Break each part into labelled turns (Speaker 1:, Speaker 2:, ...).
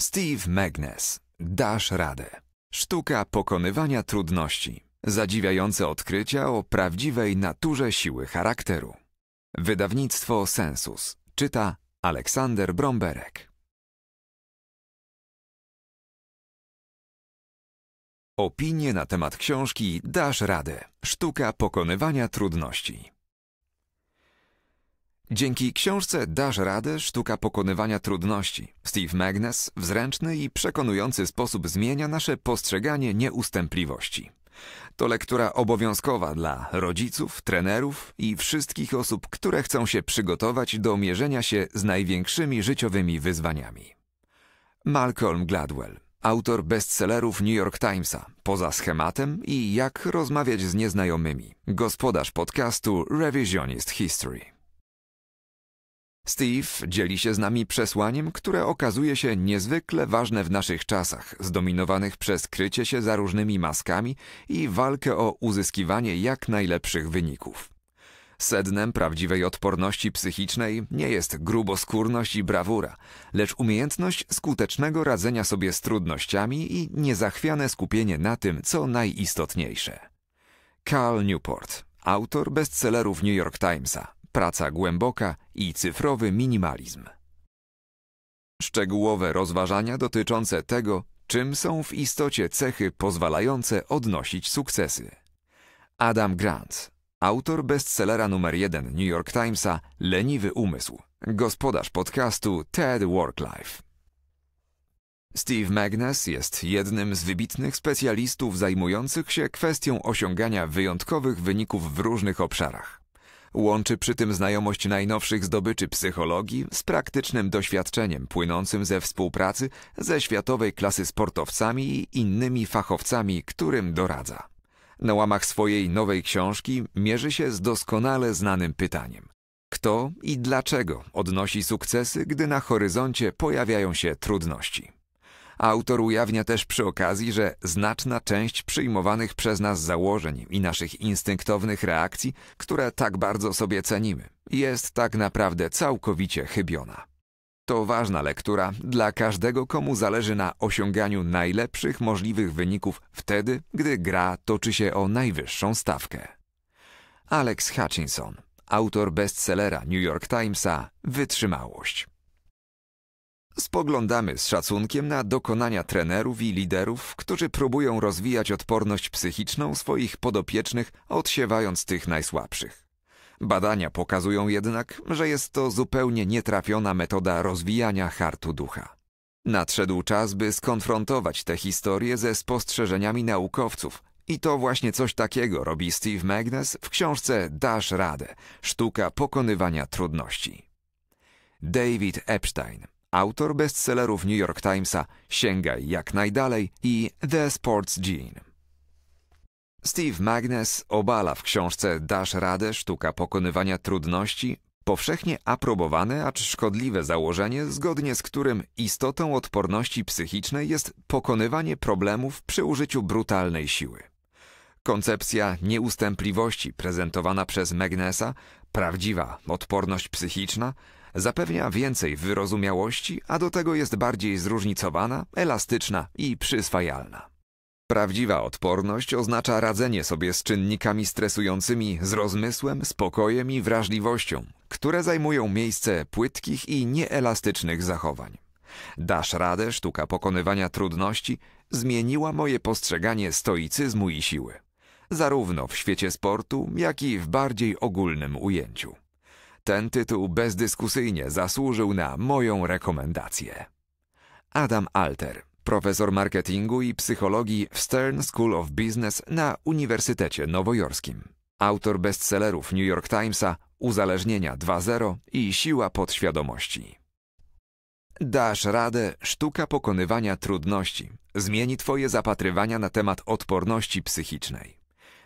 Speaker 1: Steve Magnes. Dasz radę. Sztuka pokonywania trudności. Zadziwiające odkrycia o prawdziwej naturze siły charakteru. Wydawnictwo Sensus. Czyta Aleksander Bromberek. Opinie na temat książki Dasz radę. Sztuka pokonywania trudności. Dzięki książce Dasz Radę Sztuka Pokonywania Trudności Steve Magnes w zręczny i przekonujący sposób zmienia nasze postrzeganie nieustępliwości. To lektura obowiązkowa dla rodziców, trenerów i wszystkich osób, które chcą się przygotować do mierzenia się z największymi życiowymi wyzwaniami. Malcolm Gladwell, autor bestsellerów New York Timesa, poza schematem i jak rozmawiać z nieznajomymi, gospodarz podcastu Revisionist History. Steve dzieli się z nami przesłaniem, które okazuje się niezwykle ważne w naszych czasach, zdominowanych przez krycie się za różnymi maskami i walkę o uzyskiwanie jak najlepszych wyników. Sednem prawdziwej odporności psychicznej nie jest gruboskórność i brawura, lecz umiejętność skutecznego radzenia sobie z trudnościami i niezachwiane skupienie na tym, co najistotniejsze. Carl Newport, autor bestsellerów New York Timesa praca głęboka i cyfrowy minimalizm. Szczegółowe rozważania dotyczące tego, czym są w istocie cechy pozwalające odnosić sukcesy. Adam Grant, autor bestsellera numer 1 New York Timesa Leniwy Umysł, gospodarz podcastu TED Work Life. Steve Magnus jest jednym z wybitnych specjalistów zajmujących się kwestią osiągania wyjątkowych wyników w różnych obszarach. Łączy przy tym znajomość najnowszych zdobyczy psychologii z praktycznym doświadczeniem płynącym ze współpracy ze światowej klasy sportowcami i innymi fachowcami, którym doradza. Na łamach swojej nowej książki mierzy się z doskonale znanym pytaniem. Kto i dlaczego odnosi sukcesy, gdy na horyzoncie pojawiają się trudności? Autor ujawnia też przy okazji, że znaczna część przyjmowanych przez nas założeń i naszych instynktownych reakcji, które tak bardzo sobie cenimy, jest tak naprawdę całkowicie chybiona. To ważna lektura dla każdego, komu zależy na osiąganiu najlepszych możliwych wyników wtedy, gdy gra toczy się o najwyższą stawkę. Alex Hutchinson, autor bestsellera New York Timesa Wytrzymałość. Spoglądamy z szacunkiem na dokonania trenerów i liderów, którzy próbują rozwijać odporność psychiczną swoich podopiecznych, odsiewając tych najsłabszych. Badania pokazują jednak, że jest to zupełnie nietrafiona metoda rozwijania hartu ducha. Nadszedł czas, by skonfrontować te historie ze spostrzeżeniami naukowców i to właśnie coś takiego robi Steve Magnes w książce Dasz Radę – Sztuka pokonywania trudności. David Epstein – autor bestsellerów New York Timesa Sięgaj jak najdalej i The Sports Gene. Steve Magnes obala w książce Dasz radę sztuka pokonywania trudności powszechnie aprobowane, acz szkodliwe założenie, zgodnie z którym istotą odporności psychicznej jest pokonywanie problemów przy użyciu brutalnej siły. Koncepcja nieustępliwości prezentowana przez Magnesa, prawdziwa odporność psychiczna, Zapewnia więcej wyrozumiałości, a do tego jest bardziej zróżnicowana, elastyczna i przyswajalna. Prawdziwa odporność oznacza radzenie sobie z czynnikami stresującymi z rozmysłem, spokojem i wrażliwością, które zajmują miejsce płytkich i nieelastycznych zachowań. Dasz radę, sztuka pokonywania trudności zmieniła moje postrzeganie stoicyzmu i siły, zarówno w świecie sportu, jak i w bardziej ogólnym ujęciu. Ten tytuł bezdyskusyjnie zasłużył na moją rekomendację. Adam Alter, profesor marketingu i psychologii w Stern School of Business na Uniwersytecie Nowojorskim. Autor bestsellerów New York Timesa Uzależnienia 2.0 i Siła podświadomości. Dasz radę, sztuka pokonywania trudności zmieni Twoje zapatrywania na temat odporności psychicznej.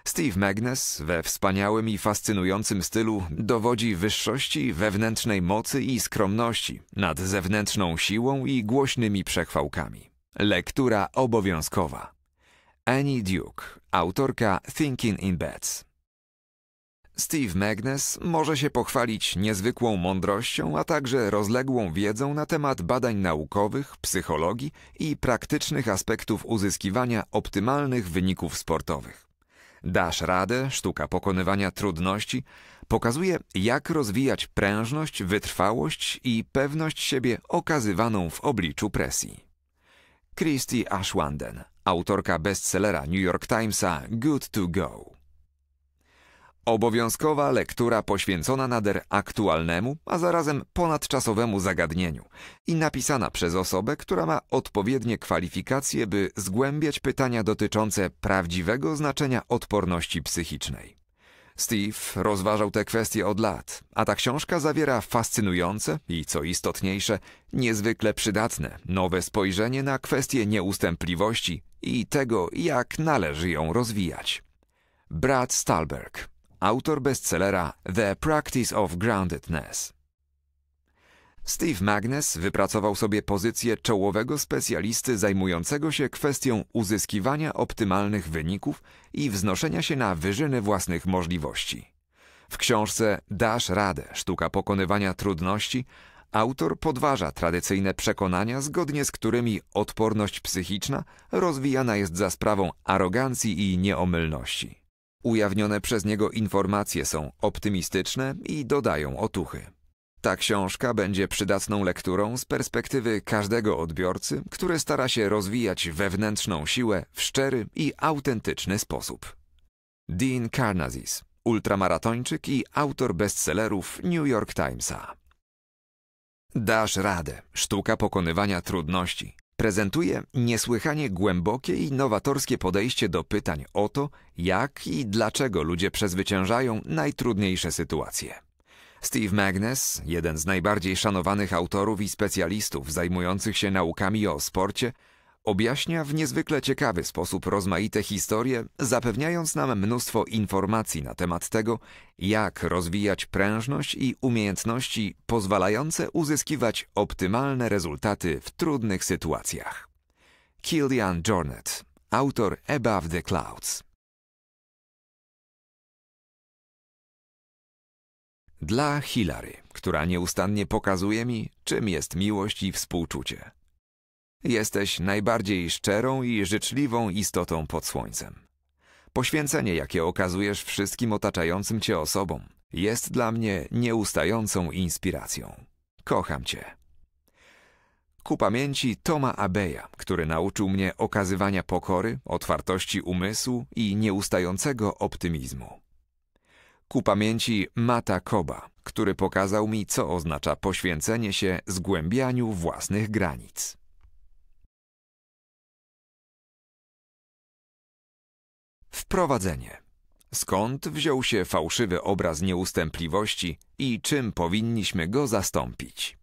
Speaker 1: Steve Magnus we wspaniałym i fascynującym stylu dowodzi wyższości, wewnętrznej mocy i skromności nad zewnętrzną siłą i głośnymi przechwałkami. Lektura obowiązkowa. Annie Duke, autorka Thinking in Beds. Steve Magnus może się pochwalić niezwykłą mądrością, a także rozległą wiedzą na temat badań naukowych, psychologii i praktycznych aspektów uzyskiwania optymalnych wyników sportowych. Dasz radę, sztuka pokonywania trudności, pokazuje, jak rozwijać prężność, wytrwałość i pewność siebie okazywaną w obliczu presji. Christy Ashwanden, autorka bestsellera New York Timesa Good to Go. Obowiązkowa lektura poświęcona nader aktualnemu, a zarazem ponadczasowemu zagadnieniu i napisana przez osobę, która ma odpowiednie kwalifikacje, by zgłębiać pytania dotyczące prawdziwego znaczenia odporności psychicznej. Steve rozważał te kwestie od lat, a ta książka zawiera fascynujące i, co istotniejsze, niezwykle przydatne nowe spojrzenie na kwestię nieustępliwości i tego, jak należy ją rozwijać. Brad Stalberg autor bestsellera The Practice of Groundedness. Steve Magnus wypracował sobie pozycję czołowego specjalisty zajmującego się kwestią uzyskiwania optymalnych wyników i wznoszenia się na wyżyny własnych możliwości. W książce Dasz radę sztuka pokonywania trudności autor podważa tradycyjne przekonania, zgodnie z którymi odporność psychiczna rozwijana jest za sprawą arogancji i nieomylności. Ujawnione przez niego informacje są optymistyczne i dodają otuchy. Ta książka będzie przydatną lekturą z perspektywy każdego odbiorcy, który stara się rozwijać wewnętrzną siłę w szczery i autentyczny sposób. Dean Karnazis, ultramaratończyk i autor bestsellerów New York Timesa. Dasz radę. Sztuka pokonywania trudności prezentuje niesłychanie głębokie i nowatorskie podejście do pytań o to, jak i dlaczego ludzie przezwyciężają najtrudniejsze sytuacje. Steve Magnus, jeden z najbardziej szanowanych autorów i specjalistów zajmujących się naukami o sporcie, Objaśnia w niezwykle ciekawy sposób rozmaite historie, zapewniając nam mnóstwo informacji na temat tego, jak rozwijać prężność i umiejętności pozwalające uzyskiwać optymalne rezultaty w trudnych sytuacjach. Kilian Jornet, autor Above the Clouds. Dla Hilary, która nieustannie pokazuje mi, czym jest miłość i współczucie. Jesteś najbardziej szczerą i życzliwą istotą pod słońcem. Poświęcenie, jakie okazujesz wszystkim otaczającym cię osobom, jest dla mnie nieustającą inspiracją. Kocham cię. Ku pamięci Toma Abeja, który nauczył mnie okazywania pokory, otwartości umysłu i nieustającego optymizmu. Ku pamięci Mata Koba, który pokazał mi, co oznacza poświęcenie się zgłębianiu własnych granic. Wprowadzenie. Skąd wziął się fałszywy obraz nieustępliwości i czym powinniśmy go zastąpić?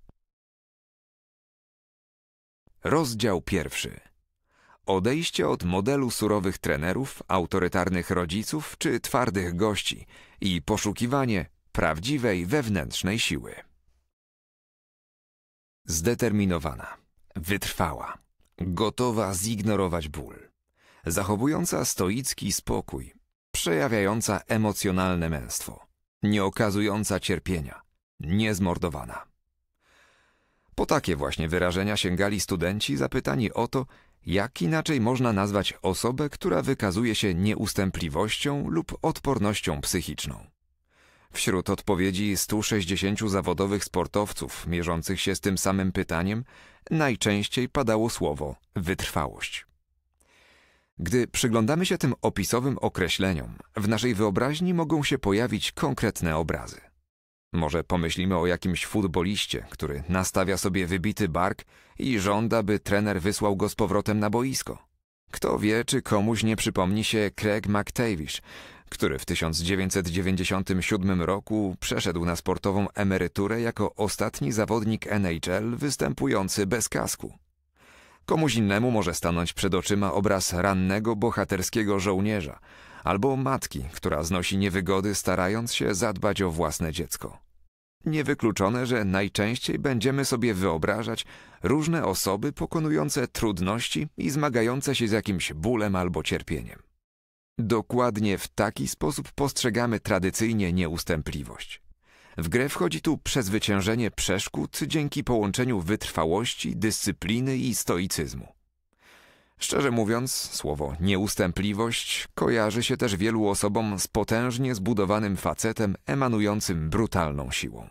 Speaker 1: Rozdział pierwszy. Odejście od modelu surowych trenerów, autorytarnych rodziców czy twardych gości i poszukiwanie prawdziwej wewnętrznej siły. Zdeterminowana, wytrwała, gotowa zignorować ból zachowująca stoicki spokój, przejawiająca emocjonalne męstwo, nie okazująca cierpienia, niezmordowana. Po takie właśnie wyrażenia sięgali studenci zapytani o to, jak inaczej można nazwać osobę, która wykazuje się nieustępliwością lub odpornością psychiczną. Wśród odpowiedzi 160 zawodowych sportowców mierzących się z tym samym pytaniem najczęściej padało słowo wytrwałość. Gdy przyglądamy się tym opisowym określeniom, w naszej wyobraźni mogą się pojawić konkretne obrazy. Może pomyślimy o jakimś futboliście, który nastawia sobie wybity bark i żąda, by trener wysłał go z powrotem na boisko. Kto wie, czy komuś nie przypomni się Craig McTavish, który w 1997 roku przeszedł na sportową emeryturę jako ostatni zawodnik NHL występujący bez kasku. Komuś innemu może stanąć przed oczyma obraz rannego, bohaterskiego żołnierza albo matki, która znosi niewygody, starając się zadbać o własne dziecko. Niewykluczone, że najczęściej będziemy sobie wyobrażać różne osoby pokonujące trudności i zmagające się z jakimś bólem albo cierpieniem. Dokładnie w taki sposób postrzegamy tradycyjnie nieustępliwość. W grę wchodzi tu przezwyciężenie przeszkód dzięki połączeniu wytrwałości, dyscypliny i stoicyzmu. Szczerze mówiąc, słowo nieustępliwość kojarzy się też wielu osobom z potężnie zbudowanym facetem emanującym brutalną siłą.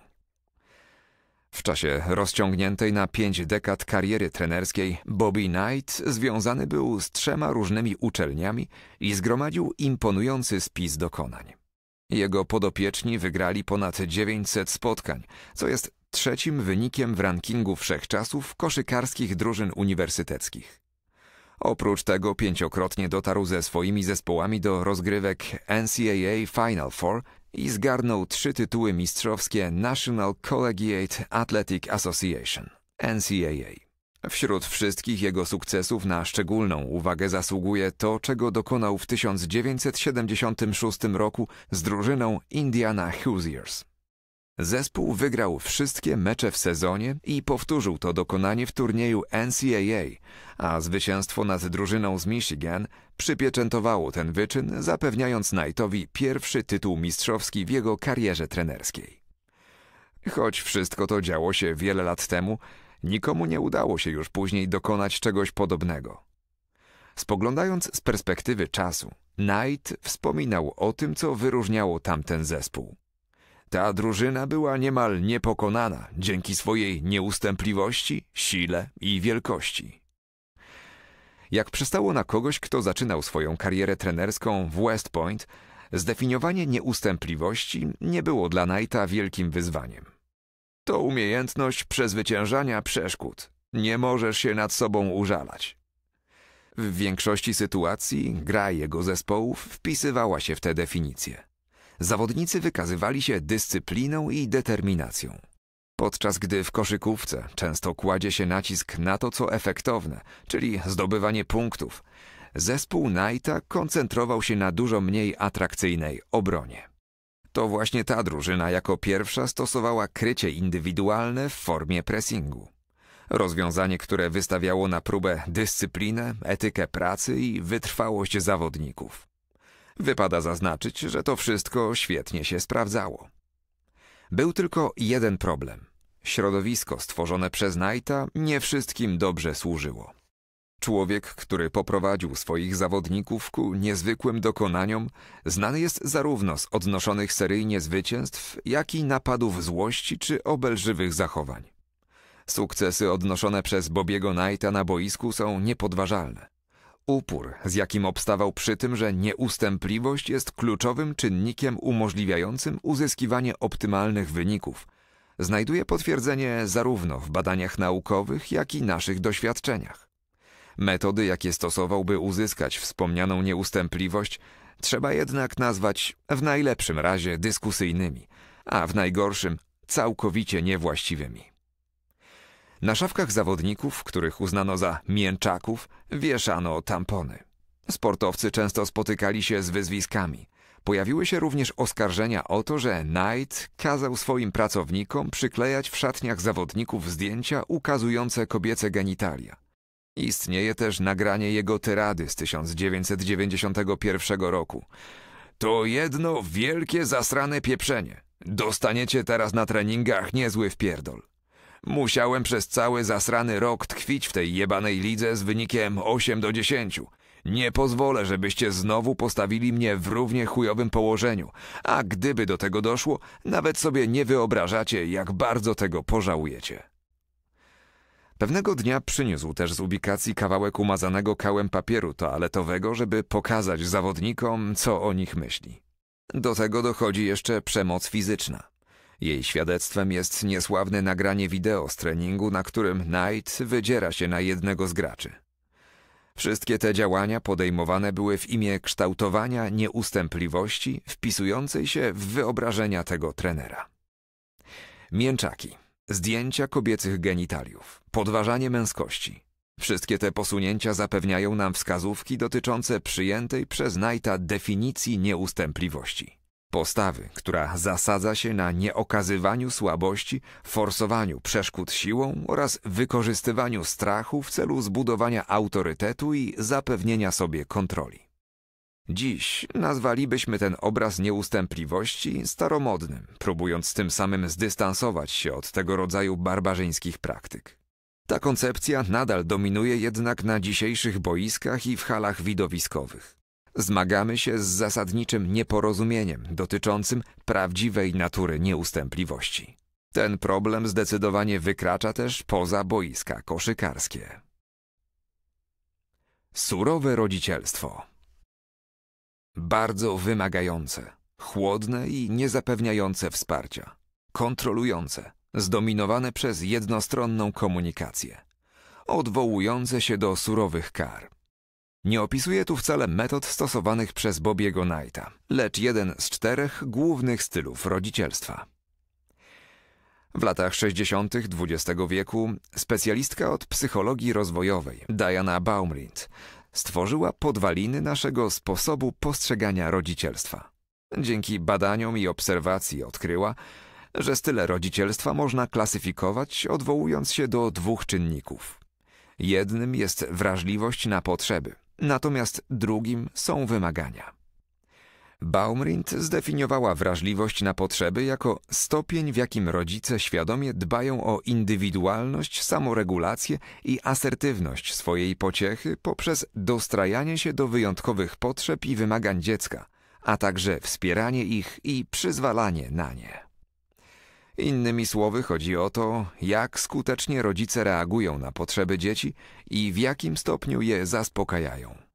Speaker 1: W czasie rozciągniętej na pięć dekad kariery trenerskiej Bobby Knight związany był z trzema różnymi uczelniami i zgromadził imponujący spis dokonań. Jego podopieczni wygrali ponad 900 spotkań, co jest trzecim wynikiem w rankingu wszechczasów koszykarskich drużyn uniwersyteckich. Oprócz tego pięciokrotnie dotarł ze swoimi zespołami do rozgrywek NCAA Final Four i zgarnął trzy tytuły mistrzowskie National Collegiate Athletic Association NCAA. Wśród wszystkich jego sukcesów na szczególną uwagę zasługuje to, czego dokonał w 1976 roku z drużyną Indiana Hoosiers. Zespół wygrał wszystkie mecze w sezonie i powtórzył to dokonanie w turnieju NCAA, a zwycięstwo nad drużyną z Michigan przypieczętowało ten wyczyn, zapewniając Knightowi pierwszy tytuł mistrzowski w jego karierze trenerskiej. Choć wszystko to działo się wiele lat temu, Nikomu nie udało się już później dokonać czegoś podobnego. Spoglądając z perspektywy czasu, Knight wspominał o tym, co wyróżniało tamten zespół. Ta drużyna była niemal niepokonana dzięki swojej nieustępliwości, sile i wielkości. Jak przystało na kogoś, kto zaczynał swoją karierę trenerską w West Point, zdefiniowanie nieustępliwości nie było dla Knighta wielkim wyzwaniem to umiejętność przezwyciężania przeszkód. Nie możesz się nad sobą użalać. W większości sytuacji gra jego zespołów wpisywała się w te definicje. Zawodnicy wykazywali się dyscypliną i determinacją. Podczas gdy w koszykówce często kładzie się nacisk na to, co efektowne, czyli zdobywanie punktów, zespół Knighta koncentrował się na dużo mniej atrakcyjnej obronie. To właśnie ta drużyna jako pierwsza stosowała krycie indywidualne w formie pressingu. Rozwiązanie, które wystawiało na próbę dyscyplinę, etykę pracy i wytrwałość zawodników. Wypada zaznaczyć, że to wszystko świetnie się sprawdzało. Był tylko jeden problem. Środowisko stworzone przez Knighta nie wszystkim dobrze służyło. Człowiek, który poprowadził swoich zawodników ku niezwykłym dokonaniom, znany jest zarówno z odnoszonych seryjnie zwycięstw, jak i napadów złości czy obelżywych zachowań. Sukcesy odnoszone przez Bobiego Knighta na boisku są niepodważalne. Upór, z jakim obstawał przy tym, że nieustępliwość jest kluczowym czynnikiem umożliwiającym uzyskiwanie optymalnych wyników, znajduje potwierdzenie zarówno w badaniach naukowych, jak i naszych doświadczeniach. Metody, jakie stosował, by uzyskać wspomnianą nieustępliwość, trzeba jednak nazwać w najlepszym razie dyskusyjnymi, a w najgorszym całkowicie niewłaściwymi. Na szafkach zawodników, których uznano za mięczaków, wieszano tampony. Sportowcy często spotykali się z wyzwiskami. Pojawiły się również oskarżenia o to, że Knight kazał swoim pracownikom przyklejać w szatniach zawodników zdjęcia ukazujące kobiece genitalia. Istnieje też nagranie jego tyrady z 1991 roku. To jedno wielkie zasrane pieprzenie. Dostaniecie teraz na treningach niezły wpierdol. Musiałem przez cały zasrany rok tkwić w tej jebanej lidze z wynikiem 8 do 10. Nie pozwolę, żebyście znowu postawili mnie w równie chujowym położeniu, a gdyby do tego doszło, nawet sobie nie wyobrażacie, jak bardzo tego pożałujecie. Pewnego dnia przyniósł też z ubikacji kawałek umazanego kałem papieru toaletowego, żeby pokazać zawodnikom, co o nich myśli. Do tego dochodzi jeszcze przemoc fizyczna. Jej świadectwem jest niesławne nagranie wideo z treningu, na którym Knight wydziera się na jednego z graczy. Wszystkie te działania podejmowane były w imię kształtowania nieustępliwości wpisującej się w wyobrażenia tego trenera. Mięczaki – Zdjęcia kobiecych genitaliów, podważanie męskości. Wszystkie te posunięcia zapewniają nam wskazówki dotyczące przyjętej przez Knighta definicji nieustępliwości. Postawy, która zasadza się na nieokazywaniu słabości, forsowaniu przeszkód siłą oraz wykorzystywaniu strachu w celu zbudowania autorytetu i zapewnienia sobie kontroli. Dziś nazwalibyśmy ten obraz nieustępliwości staromodnym, próbując tym samym zdystansować się od tego rodzaju barbarzyńskich praktyk. Ta koncepcja nadal dominuje jednak na dzisiejszych boiskach i w halach widowiskowych. Zmagamy się z zasadniczym nieporozumieniem dotyczącym prawdziwej natury nieustępliwości. Ten problem zdecydowanie wykracza też poza boiska koszykarskie. Surowe rodzicielstwo. Bardzo wymagające, chłodne i niezapewniające wsparcia. Kontrolujące, zdominowane przez jednostronną komunikację. Odwołujące się do surowych kar. Nie opisuje tu wcale metod stosowanych przez Bobiego Knighta, lecz jeden z czterech głównych stylów rodzicielstwa. W latach 60. XX wieku specjalistka od psychologii rozwojowej Diana Baumrind stworzyła podwaliny naszego sposobu postrzegania rodzicielstwa. Dzięki badaniom i obserwacji odkryła, że style rodzicielstwa można klasyfikować odwołując się do dwóch czynników. Jednym jest wrażliwość na potrzeby, natomiast drugim są wymagania. Baumrind zdefiniowała wrażliwość na potrzeby jako stopień, w jakim rodzice świadomie dbają o indywidualność, samoregulację i asertywność swojej pociechy poprzez dostrajanie się do wyjątkowych potrzeb i wymagań dziecka, a także wspieranie ich i przyzwalanie na nie. Innymi słowy, chodzi o to, jak skutecznie rodzice reagują na potrzeby dzieci i w jakim stopniu je zaspokajają.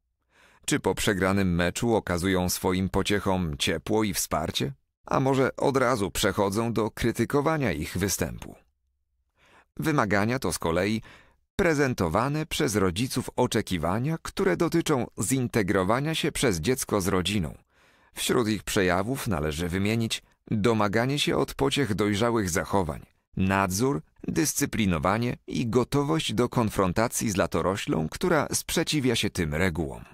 Speaker 1: Czy po przegranym meczu okazują swoim pociechom ciepło i wsparcie? A może od razu przechodzą do krytykowania ich występu? Wymagania to z kolei prezentowane przez rodziców oczekiwania, które dotyczą zintegrowania się przez dziecko z rodziną. Wśród ich przejawów należy wymienić domaganie się od pociech dojrzałych zachowań, nadzór, dyscyplinowanie i gotowość do konfrontacji z latoroślą, która sprzeciwia się tym regułom.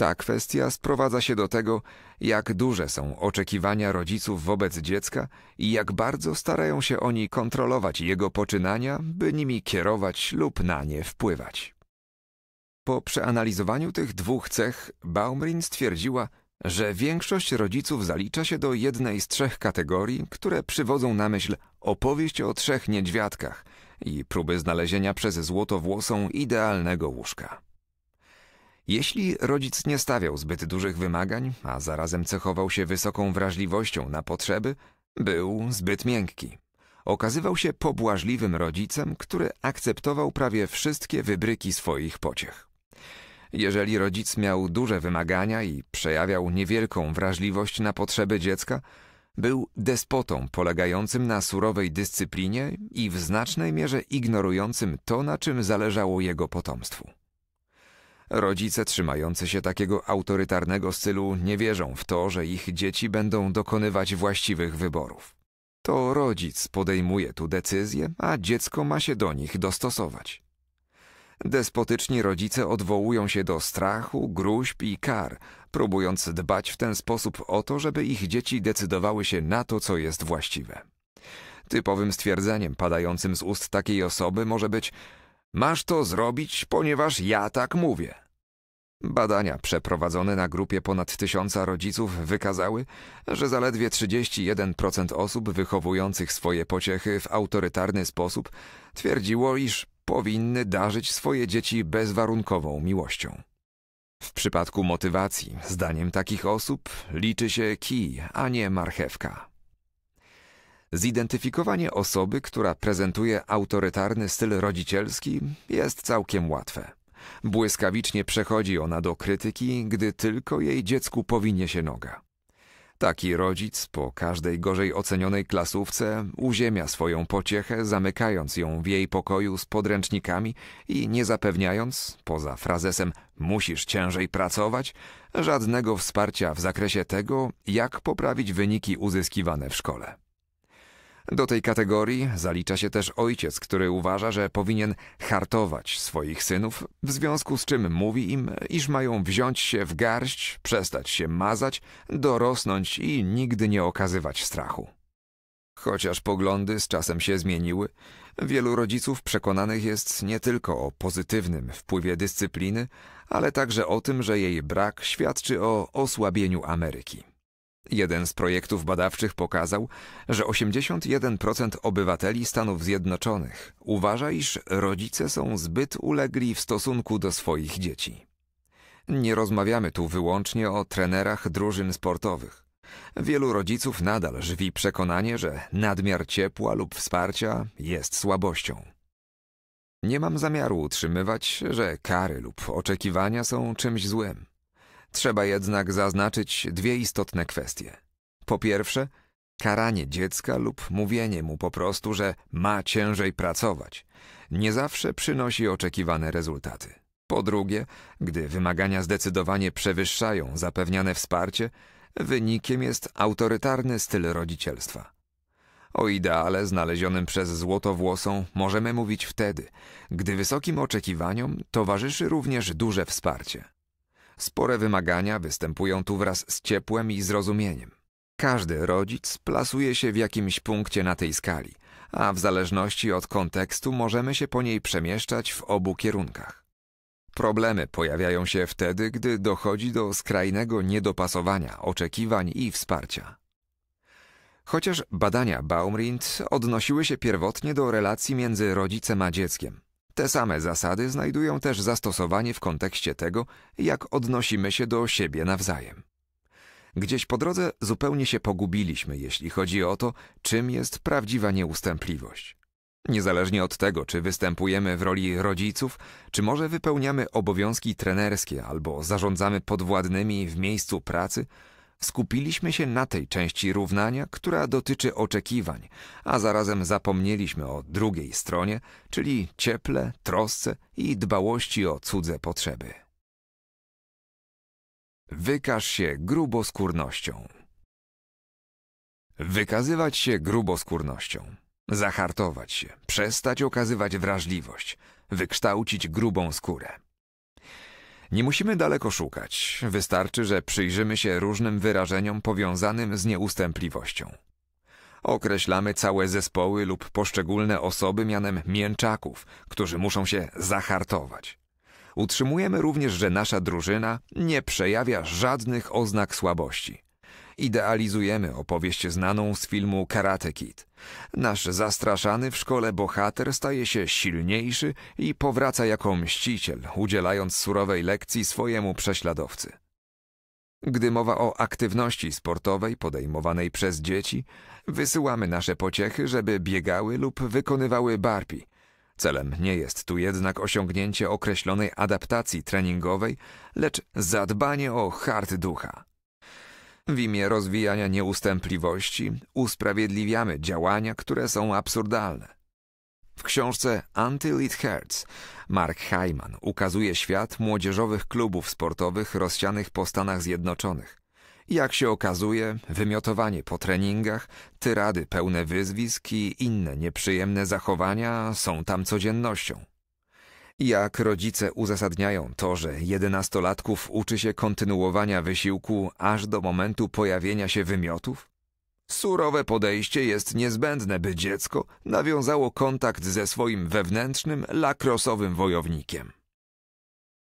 Speaker 1: Ta kwestia sprowadza się do tego, jak duże są oczekiwania rodziców wobec dziecka i jak bardzo starają się oni kontrolować jego poczynania, by nimi kierować lub na nie wpływać. Po przeanalizowaniu tych dwóch cech, Baumrin stwierdziła, że większość rodziców zalicza się do jednej z trzech kategorii, które przywodzą na myśl opowieść o trzech niedźwiadkach i próby znalezienia przez złotowłosą idealnego łóżka. Jeśli rodzic nie stawiał zbyt dużych wymagań, a zarazem cechował się wysoką wrażliwością na potrzeby, był zbyt miękki. Okazywał się pobłażliwym rodzicem, który akceptował prawie wszystkie wybryki swoich pociech. Jeżeli rodzic miał duże wymagania i przejawiał niewielką wrażliwość na potrzeby dziecka, był despotą polegającym na surowej dyscyplinie i w znacznej mierze ignorującym to, na czym zależało jego potomstwu. Rodzice trzymający się takiego autorytarnego stylu nie wierzą w to, że ich dzieci będą dokonywać właściwych wyborów. To rodzic podejmuje tu decyzje, a dziecko ma się do nich dostosować. Despotyczni rodzice odwołują się do strachu, gruźb i kar, próbując dbać w ten sposób o to, żeby ich dzieci decydowały się na to, co jest właściwe. Typowym stwierdzeniem padającym z ust takiej osoby może być Masz to zrobić, ponieważ ja tak mówię. Badania przeprowadzone na grupie ponad tysiąca rodziców wykazały, że zaledwie 31% osób wychowujących swoje pociechy w autorytarny sposób twierdziło, iż powinny darzyć swoje dzieci bezwarunkową miłością. W przypadku motywacji, zdaniem takich osób, liczy się kij, a nie marchewka. Zidentyfikowanie osoby, która prezentuje autorytarny styl rodzicielski, jest całkiem łatwe. Błyskawicznie przechodzi ona do krytyki, gdy tylko jej dziecku powinie się noga. Taki rodzic po każdej gorzej ocenionej klasówce uziemia swoją pociechę, zamykając ją w jej pokoju z podręcznikami i nie zapewniając, poza frazesem musisz ciężej pracować, żadnego wsparcia w zakresie tego, jak poprawić wyniki uzyskiwane w szkole. Do tej kategorii zalicza się też ojciec, który uważa, że powinien hartować swoich synów, w związku z czym mówi im, iż mają wziąć się w garść, przestać się mazać, dorosnąć i nigdy nie okazywać strachu. Chociaż poglądy z czasem się zmieniły, wielu rodziców przekonanych jest nie tylko o pozytywnym wpływie dyscypliny, ale także o tym, że jej brak świadczy o osłabieniu Ameryki. Jeden z projektów badawczych pokazał, że 81% obywateli Stanów Zjednoczonych uważa, iż rodzice są zbyt ulegli w stosunku do swoich dzieci. Nie rozmawiamy tu wyłącznie o trenerach drużyn sportowych. Wielu rodziców nadal żywi przekonanie, że nadmiar ciepła lub wsparcia jest słabością. Nie mam zamiaru utrzymywać, że kary lub oczekiwania są czymś złym. Trzeba jednak zaznaczyć dwie istotne kwestie. Po pierwsze, karanie dziecka lub mówienie mu po prostu, że ma ciężej pracować, nie zawsze przynosi oczekiwane rezultaty. Po drugie, gdy wymagania zdecydowanie przewyższają zapewniane wsparcie, wynikiem jest autorytarny styl rodzicielstwa. O ideale znalezionym przez złotowłosą możemy mówić wtedy, gdy wysokim oczekiwaniom towarzyszy również duże wsparcie. Spore wymagania występują tu wraz z ciepłem i zrozumieniem. Każdy rodzic plasuje się w jakimś punkcie na tej skali, a w zależności od kontekstu możemy się po niej przemieszczać w obu kierunkach. Problemy pojawiają się wtedy, gdy dochodzi do skrajnego niedopasowania oczekiwań i wsparcia. Chociaż badania Baumrind odnosiły się pierwotnie do relacji między rodzicem a dzieckiem, te same zasady znajdują też zastosowanie w kontekście tego, jak odnosimy się do siebie nawzajem. Gdzieś po drodze zupełnie się pogubiliśmy, jeśli chodzi o to, czym jest prawdziwa nieustępliwość. Niezależnie od tego, czy występujemy w roli rodziców, czy może wypełniamy obowiązki trenerskie albo zarządzamy podwładnymi w miejscu pracy, Skupiliśmy się na tej części równania, która dotyczy oczekiwań, a zarazem zapomnieliśmy o drugiej stronie, czyli cieple, trosce i dbałości o cudze potrzeby. Wykaż się gruboskórnością. Wykazywać się gruboskórnością. Zahartować się, przestać okazywać wrażliwość, wykształcić grubą skórę. Nie musimy daleko szukać. Wystarczy, że przyjrzymy się różnym wyrażeniom powiązanym z nieustępliwością. Określamy całe zespoły lub poszczególne osoby mianem mięczaków, którzy muszą się zahartować. Utrzymujemy również, że nasza drużyna nie przejawia żadnych oznak słabości. Idealizujemy opowieść znaną z filmu Karate Kid. Nasz zastraszany w szkole bohater staje się silniejszy i powraca jako mściciel, udzielając surowej lekcji swojemu prześladowcy. Gdy mowa o aktywności sportowej podejmowanej przez dzieci, wysyłamy nasze pociechy, żeby biegały lub wykonywały barpi. Celem nie jest tu jednak osiągnięcie określonej adaptacji treningowej, lecz zadbanie o hart ducha. W imię rozwijania nieustępliwości usprawiedliwiamy działania, które są absurdalne. W książce Until It Hurts Mark Hyman ukazuje świat młodzieżowych klubów sportowych rozsianych po Stanach Zjednoczonych. Jak się okazuje, wymiotowanie po treningach, tyrady pełne wyzwisk i inne nieprzyjemne zachowania są tam codziennością. Jak rodzice uzasadniają to, że jedenastolatków uczy się kontynuowania wysiłku aż do momentu pojawienia się wymiotów? Surowe podejście jest niezbędne, by dziecko nawiązało kontakt ze swoim wewnętrznym, lakrosowym wojownikiem.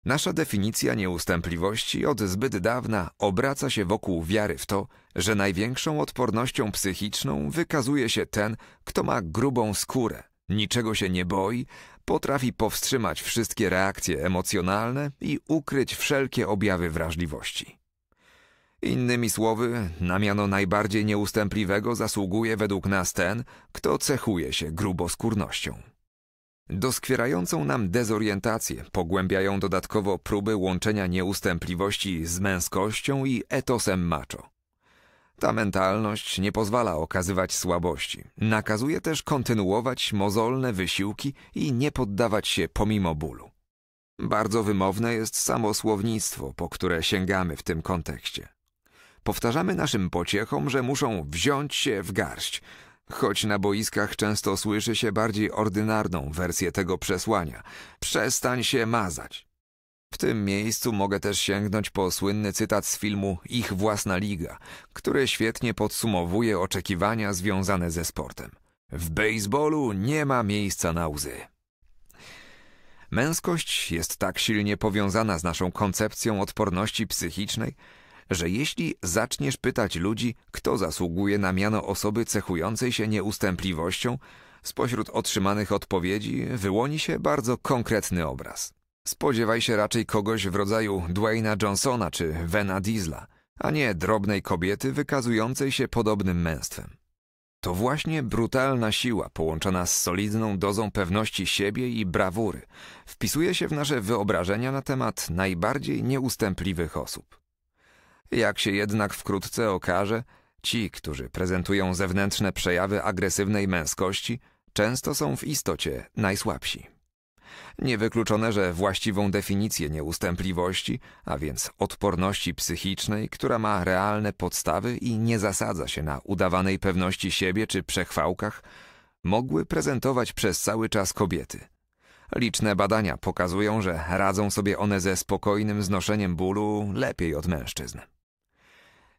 Speaker 1: Nasza definicja nieustępliwości od zbyt dawna obraca się wokół wiary w to, że największą odpornością psychiczną wykazuje się ten, kto ma grubą skórę, niczego się nie boi, Potrafi powstrzymać wszystkie reakcje emocjonalne i ukryć wszelkie objawy wrażliwości. Innymi słowy, na miano najbardziej nieustępliwego zasługuje według nas ten, kto cechuje się gruboskórnością. Doskwierającą nam dezorientację pogłębiają dodatkowo próby łączenia nieustępliwości z męskością i etosem macho. Ta mentalność nie pozwala okazywać słabości. Nakazuje też kontynuować mozolne wysiłki i nie poddawać się pomimo bólu. Bardzo wymowne jest samo słownictwo, po które sięgamy w tym kontekście. Powtarzamy naszym pociechom, że muszą wziąć się w garść, choć na boiskach często słyszy się bardziej ordynarną wersję tego przesłania. Przestań się mazać. W tym miejscu mogę też sięgnąć po słynny cytat z filmu Ich własna liga, który świetnie podsumowuje oczekiwania związane ze sportem. W baseballu nie ma miejsca na łzy. Męskość jest tak silnie powiązana z naszą koncepcją odporności psychicznej, że jeśli zaczniesz pytać ludzi, kto zasługuje na miano osoby cechującej się nieustępliwością, spośród otrzymanych odpowiedzi wyłoni się bardzo konkretny obraz. Spodziewaj się raczej kogoś w rodzaju Dwayna Johnsona czy Vena Diesla, a nie drobnej kobiety wykazującej się podobnym męstwem. To właśnie brutalna siła połączona z solidną dozą pewności siebie i brawury wpisuje się w nasze wyobrażenia na temat najbardziej nieustępliwych osób. Jak się jednak wkrótce okaże, ci, którzy prezentują zewnętrzne przejawy agresywnej męskości, często są w istocie najsłabsi. Niewykluczone, że właściwą definicję nieustępliwości, a więc odporności psychicznej, która ma realne podstawy i nie zasadza się na udawanej pewności siebie czy przechwałkach, mogły prezentować przez cały czas kobiety. Liczne badania pokazują, że radzą sobie one ze spokojnym znoszeniem bólu lepiej od mężczyzn.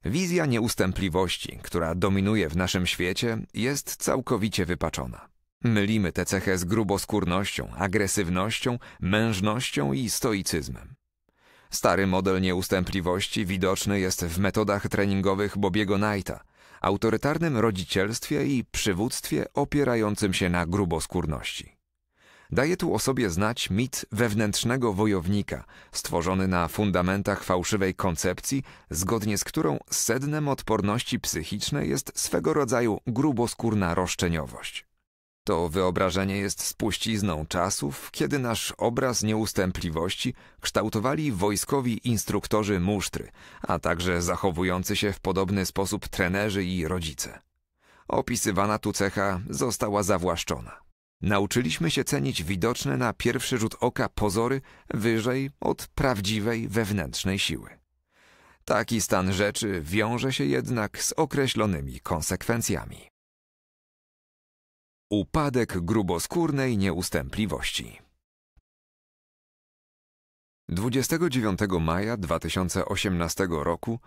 Speaker 1: Wizja nieustępliwości, która dominuje w naszym świecie, jest całkowicie wypaczona. Mylimy tę cechę z gruboskórnością, agresywnością, mężnością i stoicyzmem. Stary model nieustępliwości widoczny jest w metodach treningowych Bobiego Knighta, autorytarnym rodzicielstwie i przywództwie opierającym się na gruboskórności. Daje tu o sobie znać mit wewnętrznego wojownika, stworzony na fundamentach fałszywej koncepcji, zgodnie z którą sednem odporności psychicznej jest swego rodzaju gruboskórna roszczeniowość. To wyobrażenie jest spuścizną czasów, kiedy nasz obraz nieustępliwości kształtowali wojskowi instruktorzy musztry, a także zachowujący się w podobny sposób trenerzy i rodzice. Opisywana tu cecha została zawłaszczona. Nauczyliśmy się cenić widoczne na pierwszy rzut oka pozory wyżej od prawdziwej wewnętrznej siły. Taki stan rzeczy wiąże się jednak z określonymi konsekwencjami. Upadek gruboskórnej nieustępliwości. 29 maja 2018 roku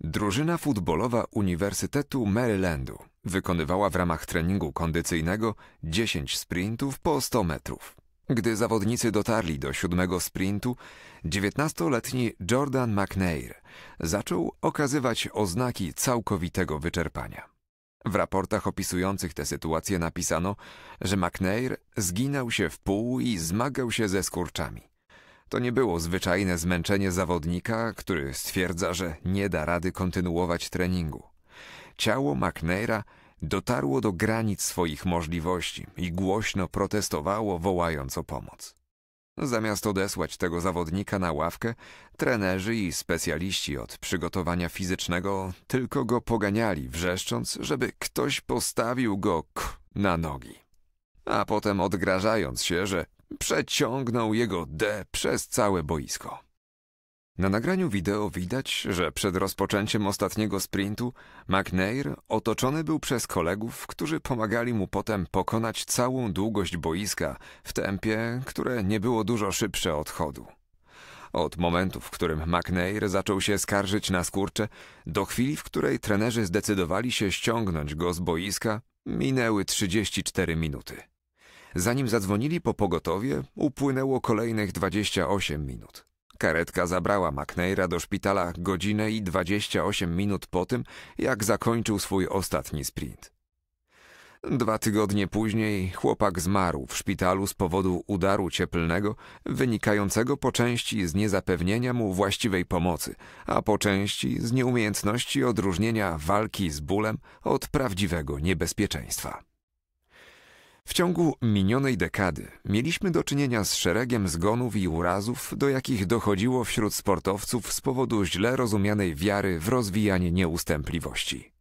Speaker 1: drużyna futbolowa Uniwersytetu Marylandu wykonywała w ramach treningu kondycyjnego 10 sprintów po 100 metrów. Gdy zawodnicy dotarli do siódmego sprintu, 19-letni Jordan McNair zaczął okazywać oznaki całkowitego wyczerpania. W raportach opisujących tę sytuację napisano, że McNair zginał się w pół i zmagał się ze skurczami. To nie było zwyczajne zmęczenie zawodnika, który stwierdza, że nie da rady kontynuować treningu. Ciało McNaira dotarło do granic swoich możliwości i głośno protestowało, wołając o pomoc. Zamiast odesłać tego zawodnika na ławkę, trenerzy i specjaliści od przygotowania fizycznego tylko go poganiali, wrzeszcząc, żeby ktoś postawił go k na nogi. A potem odgrażając się, że przeciągnął jego d przez całe boisko. Na nagraniu wideo widać, że przed rozpoczęciem ostatniego sprintu McNair otoczony był przez kolegów, którzy pomagali mu potem pokonać całą długość boiska w tempie, które nie było dużo szybsze od chodu. Od momentu, w którym McNair zaczął się skarżyć na skurcze, do chwili, w której trenerzy zdecydowali się ściągnąć go z boiska, minęły 34 minuty. Zanim zadzwonili po pogotowie, upłynęło kolejnych 28 minut. Karetka zabrała McNaira do szpitala godzinę i 28 minut po tym, jak zakończył swój ostatni sprint. Dwa tygodnie później chłopak zmarł w szpitalu z powodu udaru cieplnego, wynikającego po części z niezapewnienia mu właściwej pomocy, a po części z nieumiejętności odróżnienia walki z bólem od prawdziwego niebezpieczeństwa. W ciągu minionej dekady mieliśmy do czynienia z szeregiem zgonów i urazów, do jakich dochodziło wśród sportowców z powodu źle rozumianej wiary w rozwijanie nieustępliwości.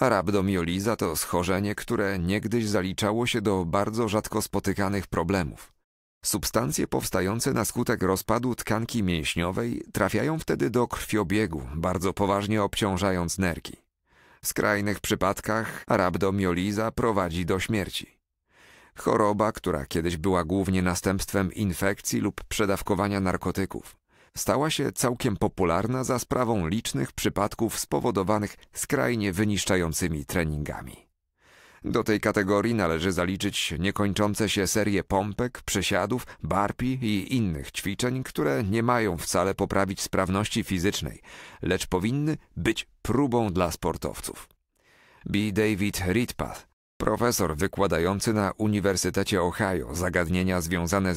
Speaker 1: Arabdomioliza to schorzenie, które niegdyś zaliczało się do bardzo rzadko spotykanych problemów. Substancje powstające na skutek rozpadu tkanki mięśniowej trafiają wtedy do krwiobiegu, bardzo poważnie obciążając nerki. W skrajnych przypadkach arabdomioliza prowadzi do śmierci. Choroba, która kiedyś była głównie następstwem infekcji lub przedawkowania narkotyków, stała się całkiem popularna za sprawą licznych przypadków spowodowanych skrajnie wyniszczającymi treningami. Do tej kategorii należy zaliczyć niekończące się serie pompek, przesiadów, barpi i innych ćwiczeń, które nie mają wcale poprawić sprawności fizycznej, lecz powinny być próbą dla sportowców. B. David Ritpath Profesor wykładający na Uniwersytecie Ohio zagadnienia związane z